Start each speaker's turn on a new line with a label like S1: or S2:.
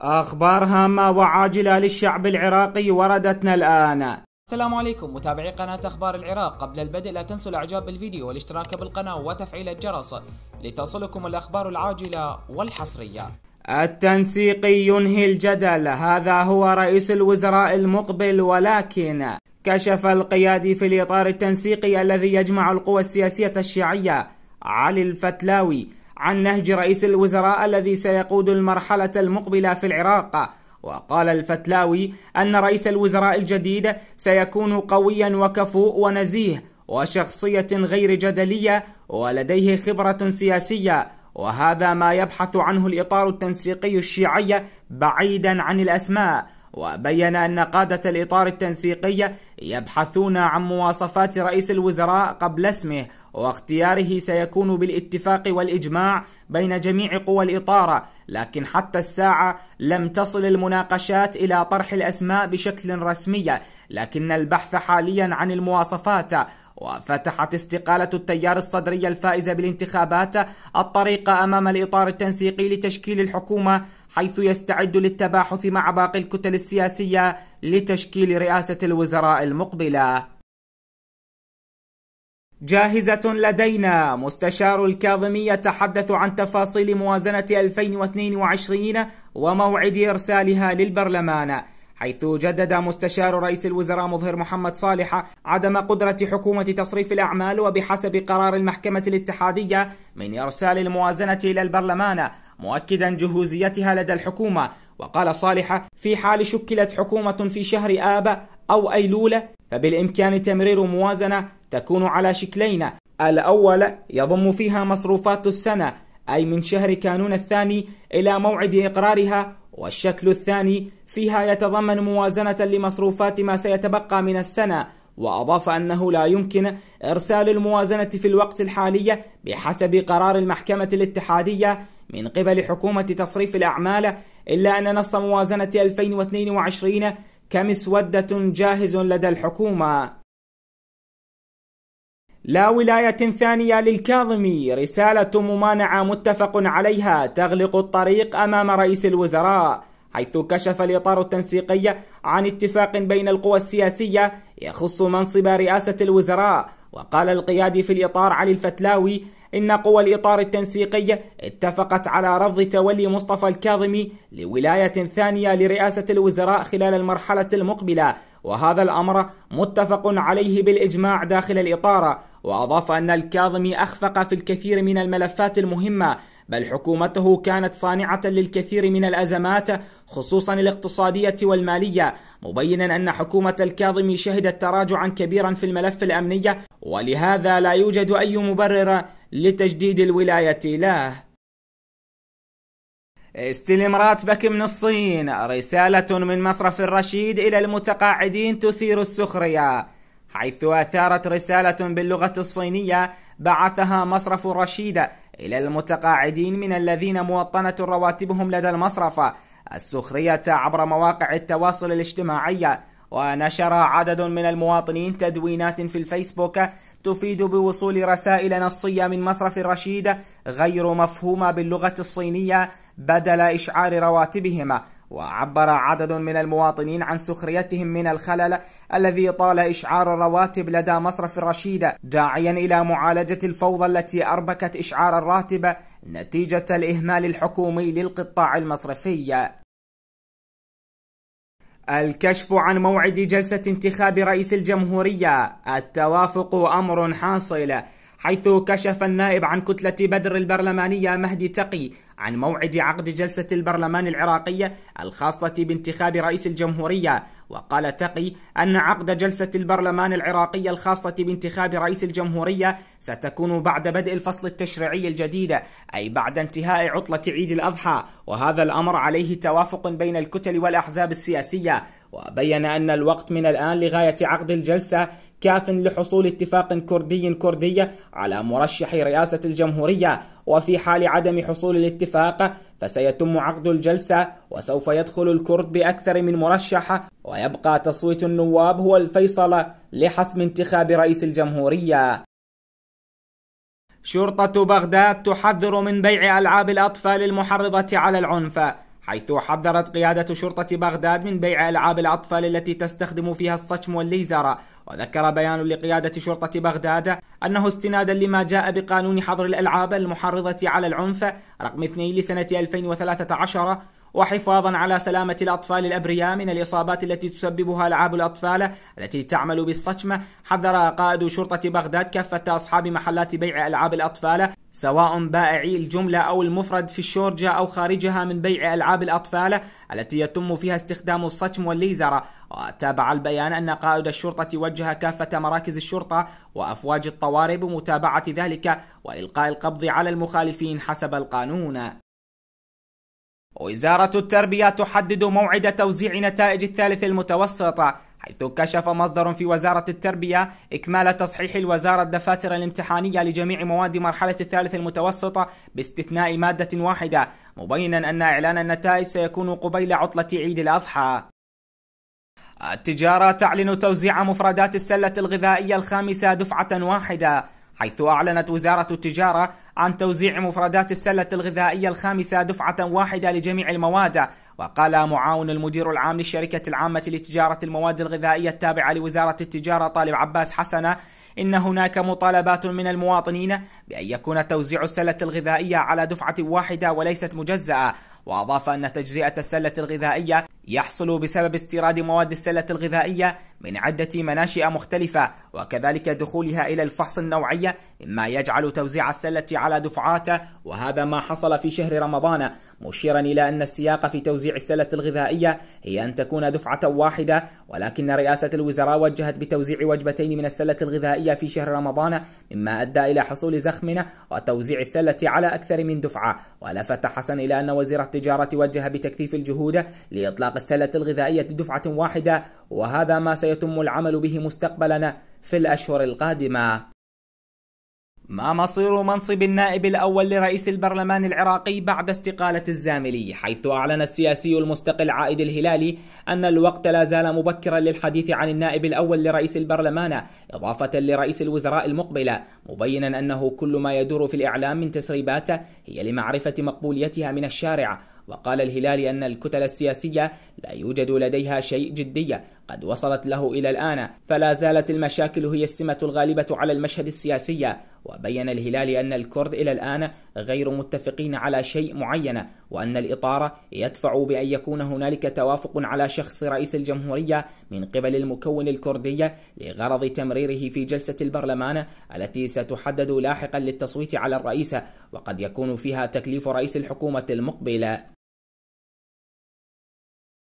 S1: أخبار هامة وعاجلة للشعب العراقي وردتنا الآن السلام عليكم متابعي قناة أخبار العراق قبل البدء لا تنسوا الإعجاب بالفيديو والاشتراك بالقناة وتفعيل الجرس لتصلكم الأخبار العاجلة والحصرية التنسيقي ينهي الجدل هذا هو رئيس الوزراء المقبل ولكن كشف القيادي في الإطار التنسيقي الذي يجمع القوى السياسية الشيعية علي الفتلاوي عن نهج رئيس الوزراء الذي سيقود المرحلة المقبلة في العراق وقال الفتلاوي أن رئيس الوزراء الجديد سيكون قويا وكفوء ونزيه وشخصية غير جدلية ولديه خبرة سياسية وهذا ما يبحث عنه الإطار التنسيقي الشيعي بعيدا عن الأسماء وبين أن قادة الإطار التنسيقي يبحثون عن مواصفات رئيس الوزراء قبل اسمه واختياره سيكون بالاتفاق والإجماع بين جميع قوى الإطار لكن حتى الساعة لم تصل المناقشات إلى طرح الأسماء بشكل رسمي لكن البحث حاليا عن المواصفات وفتحت استقالة التيار الصدري الفائز بالانتخابات الطريق أمام الإطار التنسيقي لتشكيل الحكومة حيث يستعد للتباحث مع باقي الكتل السياسية لتشكيل رئاسة الوزراء المقبلة جاهزة لدينا مستشار الكاظمي يتحدث عن تفاصيل موازنة 2022 وموعد إرسالها للبرلمان حيث جدد مستشار رئيس الوزراء مظهر محمد صالح عدم قدرة حكومة تصريف الأعمال وبحسب قرار المحكمة الاتحادية من إرسال الموازنة إلى البرلمان مؤكدا جهوزيتها لدى الحكومة وقال صالح في حال شكلت حكومة في شهر آب أو أيلول فبالإمكان تمرير موازنة تكون على شكلين الأول يضم فيها مصروفات السنة أي من شهر كانون الثاني إلى موعد إقرارها والشكل الثاني فيها يتضمن موازنة لمصروفات ما سيتبقى من السنة وأضاف أنه لا يمكن إرسال الموازنة في الوقت الحالي بحسب قرار المحكمة الاتحادية من قبل حكومة تصريف الأعمال إلا أن نص موازنة 2022 كمسودة جاهز لدى الحكومة لا ولاية ثانية للكاظمي رسالة ممانعة متفق عليها تغلق الطريق أمام رئيس الوزراء حيث كشف الإطار التنسيقي عن اتفاق بين القوى السياسية يخص منصب رئاسة الوزراء وقال القيادي في الإطار علي الفتلاوي إن قوى الإطار التنسيقي اتفقت على رفض تولي مصطفى الكاظمي لولاية ثانية لرئاسة الوزراء خلال المرحلة المقبلة وهذا الأمر متفق عليه بالإجماع داخل الإطار وأضاف أن الكاظمي أخفق في الكثير من الملفات المهمة بل حكومته كانت صانعة للكثير من الأزمات خصوصا الاقتصادية والمالية مبينا أن حكومة الكاظمي شهدت تراجعا كبيرا في الملف الأمني ولهذا لا يوجد أي مبرر لتجديد الولاية له استلم راتبك من الصين رسالة من مصرف الرشيد إلى المتقاعدين تثير السخرية حيث أثارت رسالة باللغة الصينية بعثها مصرف رشيد إلى المتقاعدين من الذين موطنة رواتبهم لدى المصرف السخرية عبر مواقع التواصل الاجتماعي ونشر عدد من المواطنين تدوينات في الفيسبوك تفيد بوصول رسائل نصية من مصرف رشيد غير مفهومة باللغة الصينية بدل إشعار رواتبهم وعبر عدد من المواطنين عن سخريتهم من الخلل الذي طال إشعار الرواتب لدى مصرف الرشيدة داعيا إلى معالجة الفوضى التي أربكت إشعار الراتب نتيجة الإهمال الحكومي للقطاع المصرفي الكشف عن موعد جلسة انتخاب رئيس الجمهورية التوافق أمر حاصل حيث كشف النائب عن كتلة بدر البرلمانية مهدي تقي عن موعد عقد جلسة البرلمان العراقية الخاصة بانتخاب رئيس الجمهورية وقال تقي أن عقد جلسة البرلمان العراقية الخاصة بانتخاب رئيس الجمهورية ستكون بعد بدء الفصل التشريعي الجديد أي بعد انتهاء عطلة عيد الأضحى وهذا الأمر عليه توافق بين الكتل والأحزاب السياسية وبين أن الوقت من الآن لغاية عقد الجلسة كاف لحصول اتفاق كردي كردي على مرشح رئاسة الجمهورية وفي حال عدم حصول الاتفاق فسيتم عقد الجلسة وسوف يدخل الكرد بأكثر من مرشح ويبقى تصويت النواب هو الفيصل لحسم انتخاب رئيس الجمهورية شرطة بغداد تحذر من بيع ألعاب الأطفال المحرضة على العنف حيث حذرت قيادة شرطة بغداد من بيع ألعاب الأطفال التي تستخدم فيها الصشم والليزر وذكر بيان لقيادة شرطة بغداد أنه استنادا لما جاء بقانون حظر الألعاب المحرضة على العنف رقم 2 لسنة 2013 وحفاظا على سلامة الأطفال الأبرياء من الإصابات التي تسببها ألعاب الأطفال التي تعمل بالصشم حذر قائد شرطة بغداد كافة أصحاب محلات بيع ألعاب الأطفال سواء بائعي الجملة أو المفرد في الشورجة أو خارجها من بيع ألعاب الأطفال التي يتم فيها استخدام الصتم والليزر وتابع البيان أن قائد الشرطة وجه كافة مراكز الشرطة وأفواج الطوارئ بمتابعة ذلك وإلقاء القبض على المخالفين حسب القانون وزارة التربية تحدد موعد توزيع نتائج الثالث المتوسط حيث كشف مصدر في وزارة التربية إكمال تصحيح الوزارة الدفاتر الامتحانية لجميع مواد مرحلة الثالث المتوسطة باستثناء مادة واحدة مبينا أن إعلان النتائج سيكون قبيل عطلة عيد الأضحى التجارة تعلن توزيع مفردات السلة الغذائية الخامسة دفعة واحدة حيث أعلنت وزارة التجارة عن توزيع مفردات السلة الغذائية الخامسة دفعة واحدة لجميع المواد وقال معاون المدير العام للشركة العامة لتجارة المواد الغذائية التابعة لوزارة التجارة طالب عباس حسنة إن هناك مطالبات من المواطنين بأن يكون توزيع السلة الغذائية على دفعة واحدة وليست مجزأة وأضاف أن تجزئة السلة الغذائية يحصل بسبب استيراد مواد السلة الغذائية من عدة مناشئ مختلفة وكذلك دخولها إلى الفحص النوعية مما يجعل توزيع السلة على دفعات وهذا ما حصل في شهر رمضان مشيرا إلى أن السياق في توزيع السلة الغذائية هي أن تكون دفعة واحدة ولكن رئاسة الوزراء وجهت بتوزيع وجبتين من السلة الغذائية في شهر رمضان مما أدى إلى حصول زخم وتوزيع السلة على أكثر من دفعة ولفت حسن إلى أن وزير التجارة وجه بتكثيف الجهود لإطلاق السلة الغذائية دفعة واحدة وهذا ما سيتم العمل به مستقبلا في الأشهر القادمة ما مصير منصب النائب الأول لرئيس البرلمان العراقي بعد استقالة الزاملي حيث أعلن السياسي المستقل عائد الهلالي أن الوقت لا زال مبكرا للحديث عن النائب الأول لرئيس البرلمان إضافة لرئيس الوزراء المقبلة مبينا أنه كل ما يدور في الإعلام من تسريبات هي لمعرفة مقبوليتها من الشارع وقال الهلال أن الكتل السياسية لا يوجد لديها شيء جدية قد وصلت له إلى الآن فلا زالت المشاكل هي السمة الغالبة على المشهد السياسي وبين الهلال أن الكرد إلى الآن غير متفقين على شيء معين وأن الإطار يدفع بأن يكون هنالك توافق على شخص رئيس الجمهورية من قبل المكون الكردي لغرض تمريره في جلسة البرلمان التي ستحدد لاحقا للتصويت على الرئيس وقد يكون فيها تكليف رئيس الحكومة المقبلة